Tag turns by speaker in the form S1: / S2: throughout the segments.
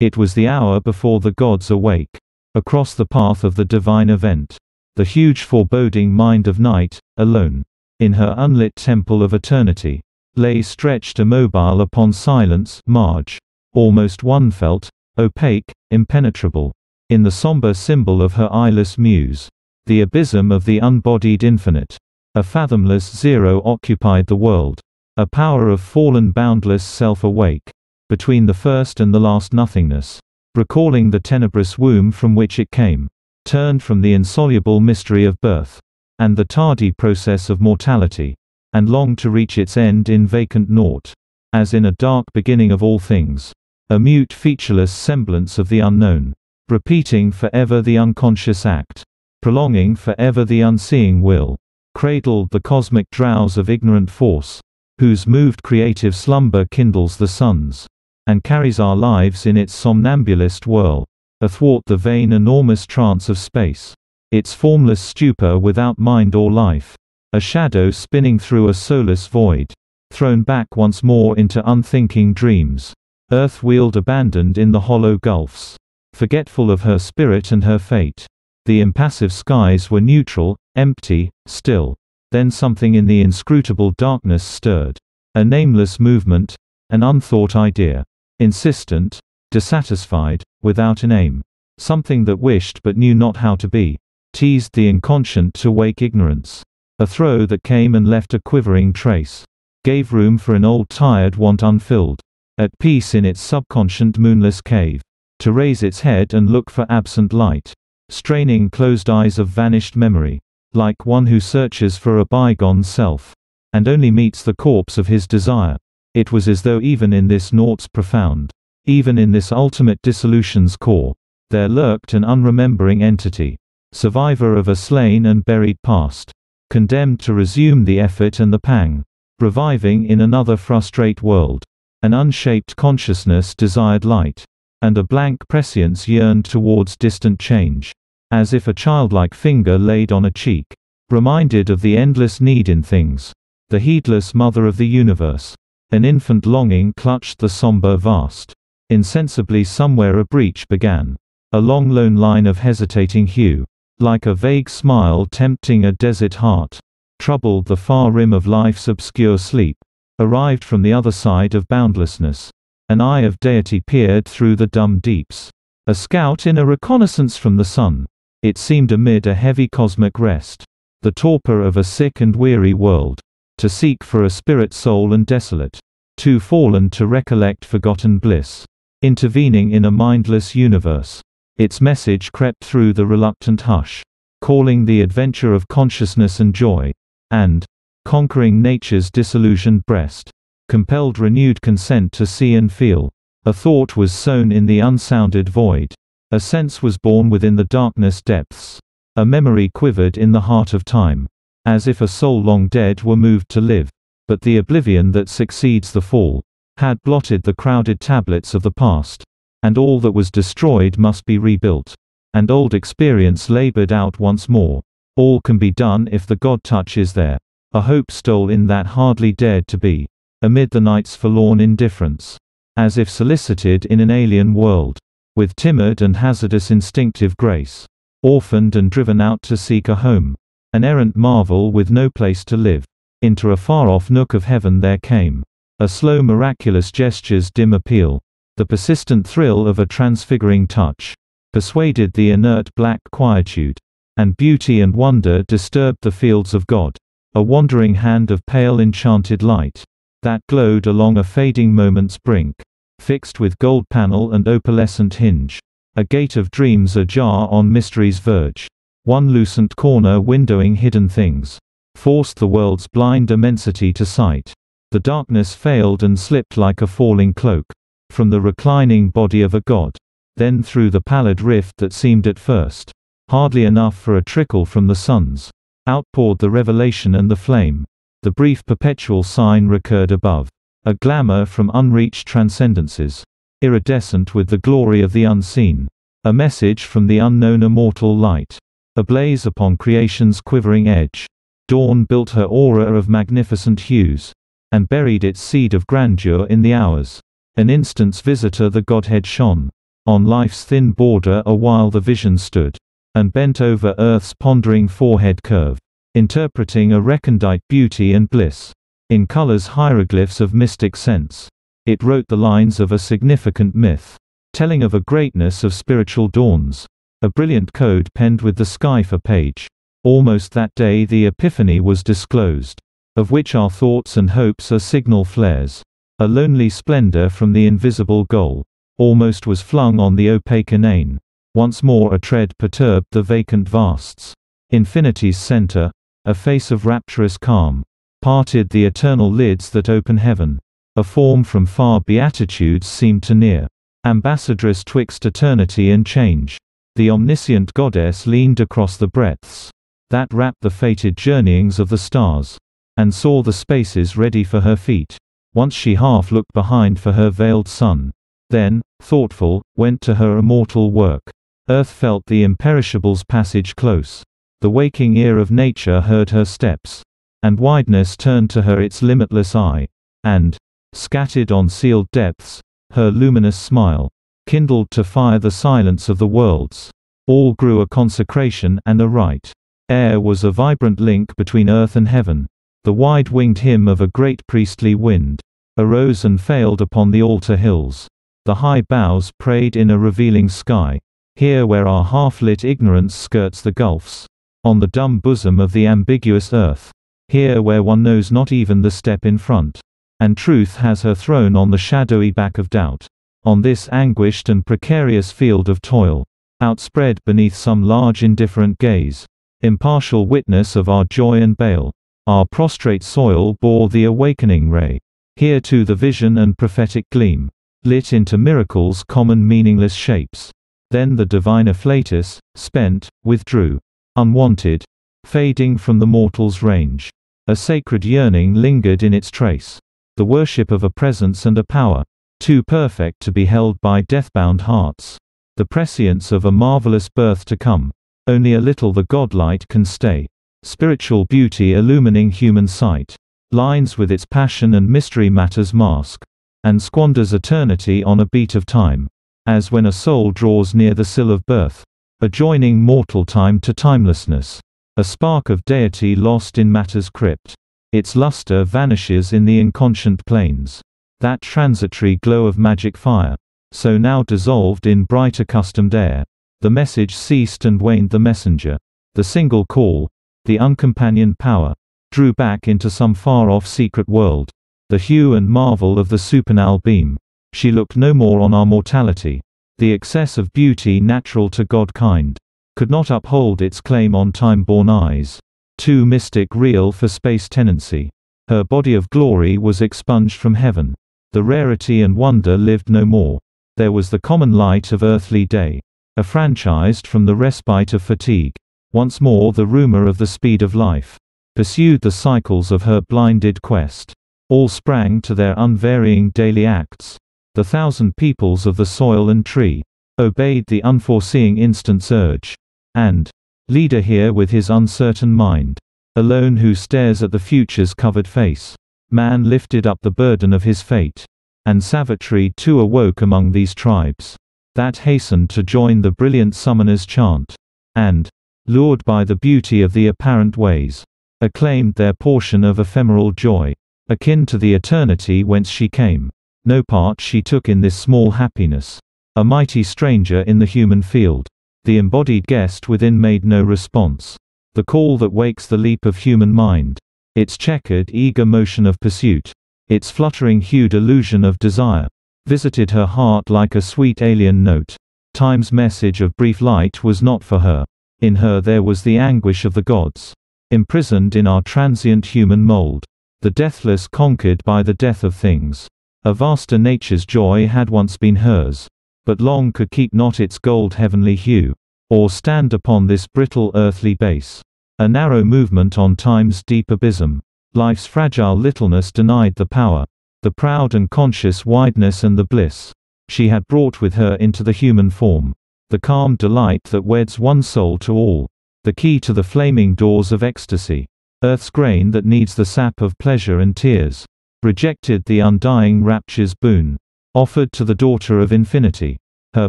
S1: It was the hour before the gods awake. Across the path of the divine event. The huge foreboding mind of night, alone. In her unlit temple of eternity. Lay stretched immobile upon silence, Marge. Almost one felt, opaque, impenetrable. In the somber symbol of her eyeless muse. The abysm of the unbodied infinite. A fathomless zero occupied the world. A power of fallen boundless self awake between the first and the last nothingness, recalling the tenebrous womb from which it came, turned from the insoluble mystery of birth, and the tardy process of mortality, and longed to reach its end in vacant naught, as in a dark beginning of all things, a mute featureless semblance of the unknown, repeating for ever the unconscious act, prolonging for ever the unseeing will, cradled the cosmic drowse of ignorant force, whose moved creative slumber kindles the suns and carries our lives in its somnambulist whirl, athwart the vain enormous trance of space. Its formless stupor without mind or life. A shadow spinning through a soulless void. Thrown back once more into unthinking dreams. Earth wheeled abandoned in the hollow gulfs. Forgetful of her spirit and her fate. The impassive skies were neutral, empty, still. Then something in the inscrutable darkness stirred. A nameless movement, an unthought idea insistent, dissatisfied, without an aim, something that wished but knew not how to be, teased the inconscient to wake ignorance, a throw that came and left a quivering trace, gave room for an old tired want unfilled, at peace in its subconscient moonless cave, to raise its head and look for absent light, straining closed eyes of vanished memory, like one who searches for a bygone self, and only meets the corpse of his desire. It was as though even in this nought's profound, even in this ultimate dissolution's core, there lurked an unremembering entity, survivor of a slain and buried past, condemned to resume the effort and the pang, reviving in another frustrate world, an unshaped consciousness desired light, and a blank prescience yearned towards distant change, as if a childlike finger laid on a cheek, reminded of the endless need in things, the heedless mother of the universe. An infant longing clutched the sombre vast. Insensibly somewhere a breach began. A long lone line of hesitating hue. Like a vague smile tempting a desert heart. Troubled the far rim of life's obscure sleep. Arrived from the other side of boundlessness. An eye of deity peered through the dumb deeps. A scout in a reconnaissance from the sun. It seemed amid a heavy cosmic rest. The torpor of a sick and weary world. To seek for a spirit soul and desolate. too fallen to recollect forgotten bliss. Intervening in a mindless universe. Its message crept through the reluctant hush. Calling the adventure of consciousness and joy. And. Conquering nature's disillusioned breast. Compelled renewed consent to see and feel. A thought was sown in the unsounded void. A sense was born within the darkness depths. A memory quivered in the heart of time as if a soul long dead were moved to live. But the oblivion that succeeds the fall had blotted the crowded tablets of the past, and all that was destroyed must be rebuilt, and old experience labored out once more. All can be done if the God touch is there. A hope stole in that hardly dared to be, amid the night's forlorn indifference, as if solicited in an alien world, with timid and hazardous instinctive grace, orphaned and driven out to seek a home. An errant marvel with no place to live. Into a far-off nook of heaven there came. A slow miraculous gesture's dim appeal. The persistent thrill of a transfiguring touch. Persuaded the inert black quietude. And beauty and wonder disturbed the fields of God. A wandering hand of pale enchanted light. That glowed along a fading moment's brink. Fixed with gold panel and opalescent hinge. A gate of dreams ajar on mystery's verge. One lucent corner windowing hidden things. Forced the world's blind immensity to sight. The darkness failed and slipped like a falling cloak. From the reclining body of a god. Then through the pallid rift that seemed at first. Hardly enough for a trickle from the suns. Outpoured the revelation and the flame. The brief perpetual sign recurred above. A glamour from unreached transcendences. Iridescent with the glory of the unseen. A message from the unknown immortal light ablaze upon creation's quivering edge. Dawn built her aura of magnificent hues, and buried its seed of grandeur in the hours. An instant's visitor the Godhead shone, on life's thin border awhile the vision stood, and bent over earth's pondering forehead curve, interpreting a recondite beauty and bliss, in colors hieroglyphs of mystic sense. It wrote the lines of a significant myth, telling of a greatness of spiritual dawns, a brilliant code penned with the sky for Page. Almost that day the epiphany was disclosed, of which our thoughts and hopes are signal flares. A lonely splendor from the invisible goal, almost was flung on the opaque inane. Once more a tread perturbed the vacant vasts. Infinity's center, a face of rapturous calm, parted the eternal lids that open heaven. A form from far beatitudes seemed to near. Ambassadress twixt eternity and change. The omniscient goddess leaned across the breadths that wrap the fated journeyings of the stars and saw the spaces ready for her feet. Once she half looked behind for her veiled son. Then, thoughtful, went to her immortal work. Earth felt the imperishable's passage close. The waking ear of nature heard her steps. And wideness turned to her its limitless eye. And, scattered on sealed depths, her luminous smile kindled to fire the silence of the worlds. All grew a consecration and a rite. Air was a vibrant link between earth and heaven. The wide-winged hymn of a great priestly wind arose and failed upon the altar hills. The high boughs prayed in a revealing sky. Here where our half-lit ignorance skirts the gulfs. On the dumb bosom of the ambiguous earth. Here where one knows not even the step in front. And truth has her throne on the shadowy back of doubt on this anguished and precarious field of toil, outspread beneath some large indifferent gaze, impartial witness of our joy and bale. Our prostrate soil bore the awakening ray. Here too the vision and prophetic gleam, lit into miracles common meaningless shapes. Then the divine afflatus, spent, withdrew, unwanted, fading from the mortal's range. A sacred yearning lingered in its trace, the worship of a presence and a power, too perfect to be held by deathbound hearts. The prescience of a marvelous birth to come. Only a little the godlight can stay. Spiritual beauty illumining human sight. Lines with its passion and mystery matters mask. And squanders eternity on a beat of time. As when a soul draws near the sill of birth. Adjoining mortal time to timelessness. A spark of deity lost in matter's crypt. Its luster vanishes in the inconscient planes that transitory glow of magic fire. So now dissolved in bright accustomed air. The message ceased and waned the messenger. The single call, the uncompanioned power, drew back into some far-off secret world. The hue and marvel of the supernal beam. She looked no more on our mortality. The excess of beauty natural to God-kind could not uphold its claim on time-born eyes. Too mystic real for space tenancy. Her body of glory was expunged from heaven. The rarity and wonder lived no more. There was the common light of earthly day. Affranchised from the respite of fatigue. Once more the rumor of the speed of life. Pursued the cycles of her blinded quest. All sprang to their unvarying daily acts. The thousand peoples of the soil and tree. Obeyed the unforeseeing instant's urge. And. Leader here with his uncertain mind. Alone who stares at the future's covered face. Man lifted up the burden of his fate. And Savitri too awoke among these tribes. That hastened to join the brilliant summoner's chant. And, lured by the beauty of the apparent ways, acclaimed their portion of ephemeral joy, akin to the eternity whence she came. No part she took in this small happiness. A mighty stranger in the human field. The embodied guest within made no response. The call that wakes the leap of human mind. Its checkered eager motion of pursuit. Its fluttering hued illusion of desire. Visited her heart like a sweet alien note. Time's message of brief light was not for her. In her there was the anguish of the gods. Imprisoned in our transient human mold. The deathless conquered by the death of things. A vaster nature's joy had once been hers. But long could keep not its gold heavenly hue. Or stand upon this brittle earthly base. A narrow movement on time's deep abysm. Life's fragile littleness denied the power. The proud and conscious wideness and the bliss she had brought with her into the human form. The calm delight that weds one soul to all. The key to the flaming doors of ecstasy. Earth's grain that needs the sap of pleasure and tears. Rejected the undying rapture's boon. Offered to the daughter of infinity. Her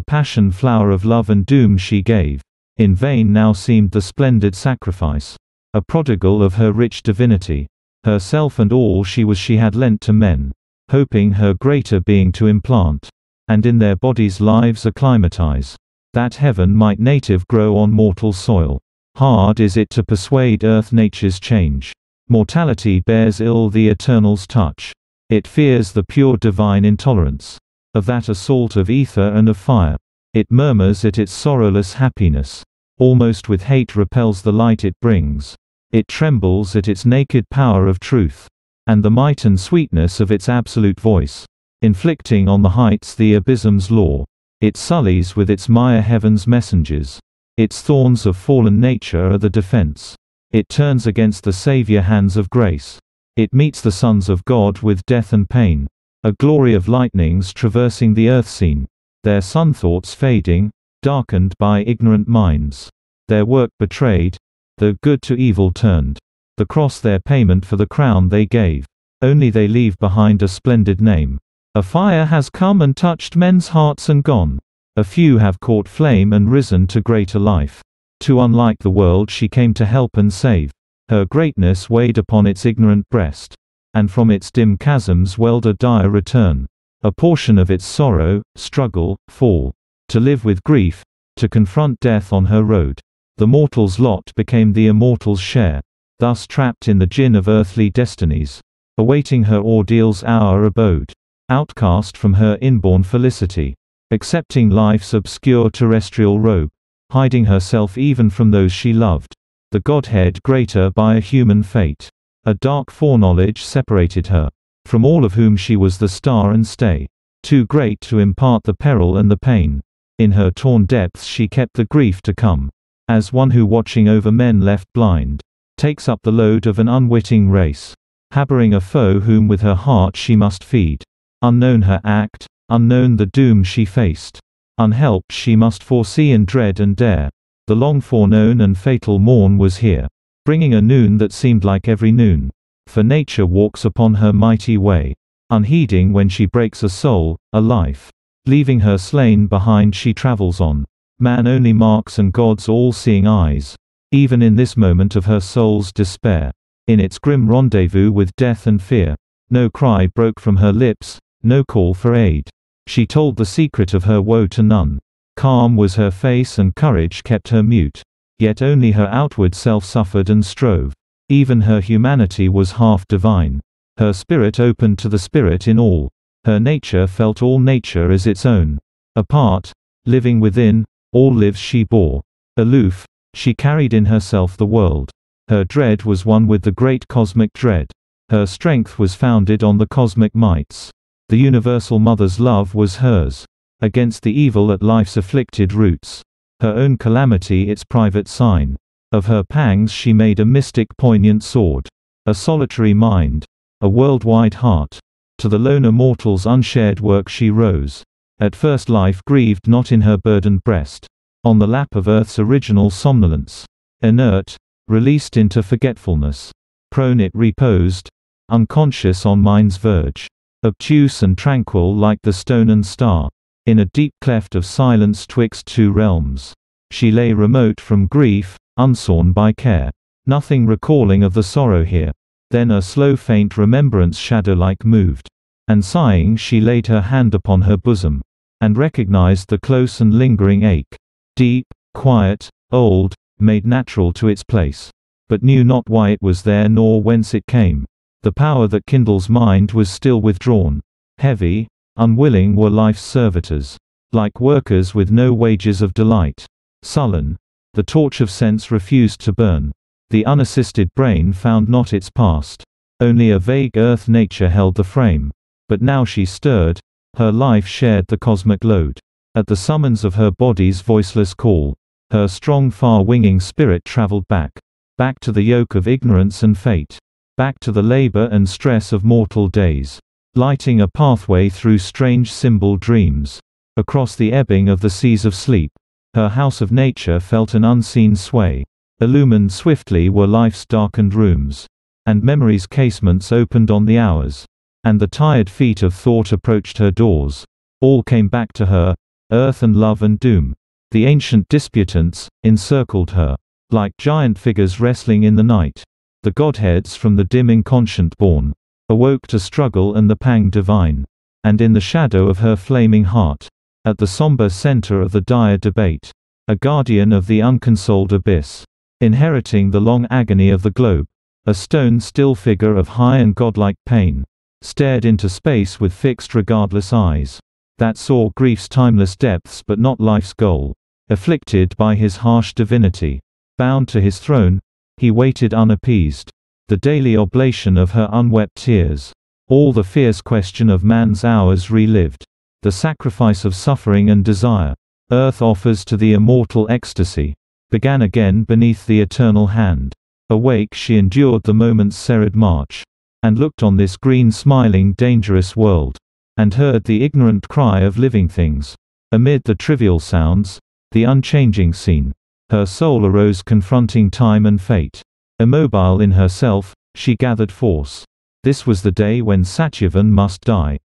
S1: passion flower of love and doom she gave. In vain now seemed the splendid sacrifice. A prodigal of her rich divinity. Herself and all she was she had lent to men. Hoping her greater being to implant. And in their bodies lives acclimatize. That heaven might native grow on mortal soil. Hard is it to persuade earth nature's change. Mortality bears ill the eternal's touch. It fears the pure divine intolerance. Of that assault of ether and of fire. It murmurs at its sorrowless happiness almost with hate repels the light it brings. It trembles at its naked power of truth, and the might and sweetness of its absolute voice, inflicting on the heights the abysm's law. It sullies with its mire heaven's messengers. Its thorns of fallen nature are the defense. It turns against the Saviour hands of grace. It meets the sons of God with death and pain. A glory of lightnings traversing the earth scene. Their sun thoughts fading, darkened by ignorant minds. Their work betrayed, the good to evil turned. The cross their payment for the crown they gave. Only they leave behind a splendid name. A fire has come and touched men's hearts and gone. A few have caught flame and risen to greater life. Too unlike the world she came to help and save. Her greatness weighed upon its ignorant breast. And from its dim chasms welled a dire return. A portion of its sorrow, struggle, fall. To live with grief, to confront death on her road. The mortal's lot became the immortal's share, thus trapped in the gin of earthly destinies, awaiting her ordeal's hour abode, outcast from her inborn felicity, accepting life's obscure terrestrial robe, hiding herself even from those she loved, the Godhead greater by a human fate. A dark foreknowledge separated her from all of whom she was the star and stay, too great to impart the peril and the pain. In her torn depths she kept the grief to come. As one who watching over men left blind, takes up the load of an unwitting race, harboring a foe whom with her heart she must feed. Unknown her act, unknown the doom she faced. Unhelped she must foresee and dread and dare. The long foreknown and fatal morn was here, bringing a noon that seemed like every noon. For nature walks upon her mighty way, unheeding when she breaks a soul, a life. Leaving her slain behind she travels on. Man only marks and God's all-seeing eyes. Even in this moment of her soul's despair. In its grim rendezvous with death and fear. No cry broke from her lips, no call for aid. She told the secret of her woe to none. Calm was her face and courage kept her mute. Yet only her outward self suffered and strove. Even her humanity was half divine. Her spirit opened to the spirit in all. Her nature felt all nature as its own. Apart, living within, all lives she bore. Aloof, she carried in herself the world. Her dread was one with the great cosmic dread. Her strength was founded on the cosmic mights. The universal mother's love was hers. Against the evil at life's afflicted roots. Her own calamity its private sign. Of her pangs she made a mystic poignant sword. A solitary mind. A worldwide heart. To the loner mortal's unshared work she rose. At first life grieved not in her burdened breast. On the lap of earth's original somnolence. Inert, released into forgetfulness. Prone it reposed, unconscious on mind's verge. Obtuse and tranquil like the stone and star. In a deep cleft of silence twixt two realms. She lay remote from grief, unsorn by care. Nothing recalling of the sorrow here. Then a slow faint remembrance shadow-like moved. And sighing she laid her hand upon her bosom, and recognized the close and lingering ache, deep, quiet, old, made natural to its place, but knew not why it was there nor whence it came. The power that kindles mind was still withdrawn. Heavy, unwilling were life's servitors, like workers with no wages of delight. Sullen, the torch of sense refused to burn. The unassisted brain found not its past. Only a vague earth nature held the frame. But now she stirred. Her life shared the cosmic load. At the summons of her body's voiceless call, her strong far-winging spirit traveled back. Back to the yoke of ignorance and fate. Back to the labor and stress of mortal days. Lighting a pathway through strange symbol dreams. Across the ebbing of the seas of sleep. Her house of nature felt an unseen sway. Illumined swiftly were life's darkened rooms. And memory's casements opened on the hours. And the tired feet of thought approached her doors. All came back to her, earth and love and doom. The ancient disputants, encircled her, like giant figures wrestling in the night. The godheads from the dim inconscient born, awoke to struggle and the pang divine. And in the shadow of her flaming heart, at the somber center of the dire debate, a guardian of the unconsoled abyss, inheriting the long agony of the globe, a stone still figure of high and godlike pain, Stared into space with fixed regardless eyes. That saw grief's timeless depths but not life's goal. Afflicted by his harsh divinity. Bound to his throne, he waited unappeased. The daily oblation of her unwept tears. All the fierce question of man's hours relived. The sacrifice of suffering and desire. Earth offers to the immortal ecstasy. Began again beneath the eternal hand. Awake she endured the moment's serried march and looked on this green smiling dangerous world, and heard the ignorant cry of living things. Amid the trivial sounds, the unchanging scene, her soul arose confronting time and fate. Immobile in herself, she gathered force. This was the day when Satyavan must die.